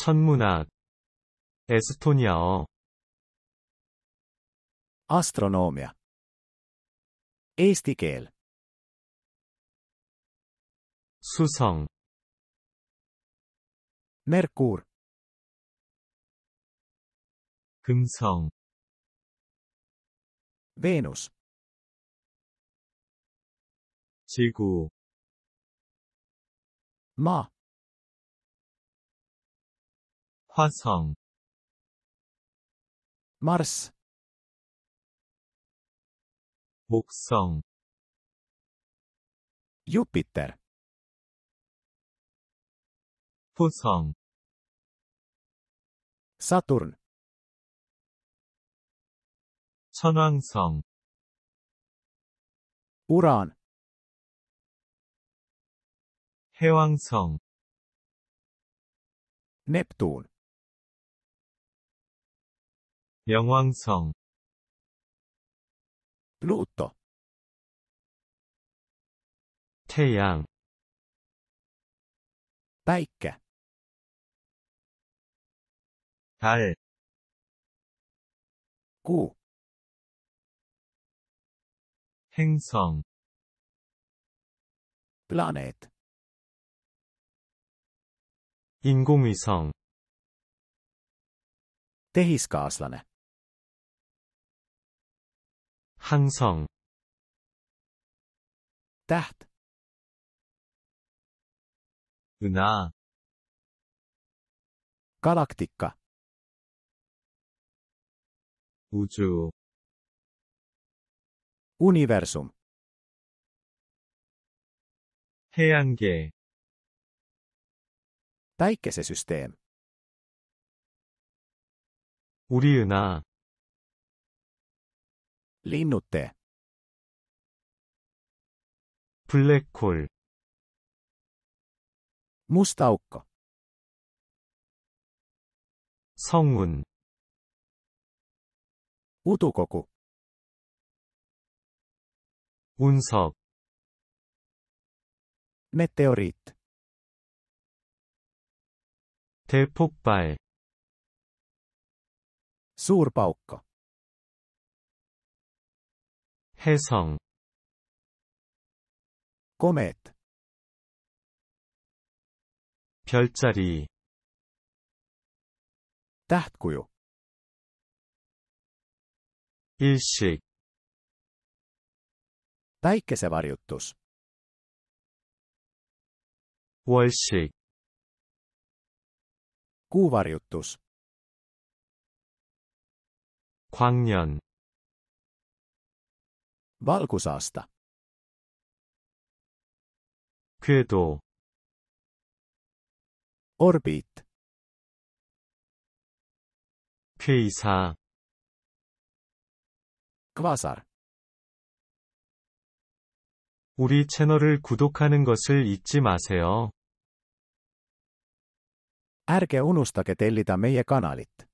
천문학 에스토니아어 astronoomia eesti keel 수성 merkuur 금성 Venus 지구 마 화성 Mars 목성 Jupiter 토성 Saturn 천왕성 우란 해왕성 넵툰 영왕성 로또 태양 바이크 달 고, 행성 planet 인공위성 tehiskaaslane 항성 تحت 은하 galaktika 우주 universum 해안계 päikesesysteem 우리 은하 리노떼 블랙홀 무스타우커 성운 우도거구 운석 메테오리트 대폭발 수울바우커 해성 코멧 별자리 تحت고요 일식 päikesevarjutus 월식 kuuvarjutus 광년 Valkusaasta. 궤도 orbit 괴이사 quasar 우리 채널을 구독하는 것을 잊지 마세요. Ärge unustage tellida meie kanalit.